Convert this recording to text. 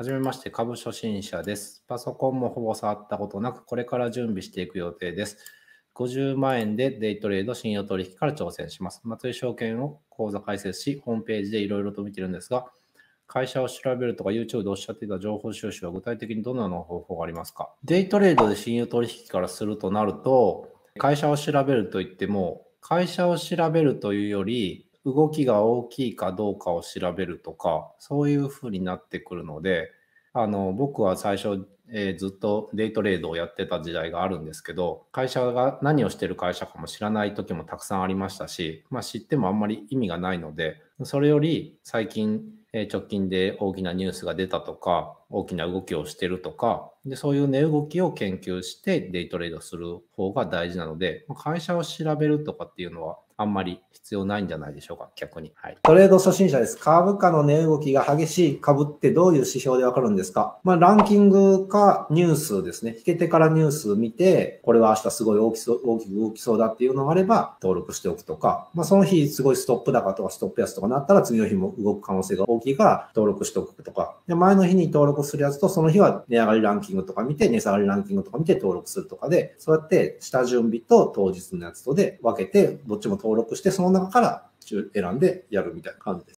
はじめまして、株初心者です。パソコンもほぼ触ったことなく、これから準備していく予定です。50万円でデイトレード、信用取引から挑戦します。松井証券を口座開設し、ホームページでいろいろと見てるんですが、会社を調べるとか YouTube でおっしゃっていた情報収集は具体的にどのような方法がありますかデイトレードで信用取引からするとなると、会社を調べるといっても、会社を調べるというより、動きが大きいかどうかを調べるとかそういうふうになってくるのであの僕は最初えー、ずっとデイトレードをやってた時代があるんですけど、会社が何をしてる会社かも知らない時もたくさんありましたし、まあ、知ってもあんまり意味がないので、それより最近、えー、直近で大きなニュースが出たとか、大きな動きをしてるとか、でそういう値動きを研究してデイトレードする方が大事なので、会社を調べるとかっていうのはあんまり必要ないんじゃないでしょうか、逆に。はい、トレード初心者です。株価の値動きが激しい株ってどういう指標でわかるんですか、まあ、ランキングかかニュースですね、引けてからニュース見て、これは明日すごい大きそう大きく動きそうだっていうのがあれば、登録しておくとか、まあ、その日すごいストップ高とかストップ安とかなったら、次の日も動く可能性が大きいから、登録しておくとか、で前の日に登録するやつと、その日は値上がりランキングとか見て、値下がりランキングとか見て登録するとかで、そうやって下準備と当日のやつとで分けて、どっちも登録して、その中から選んでやるみたいな感じです。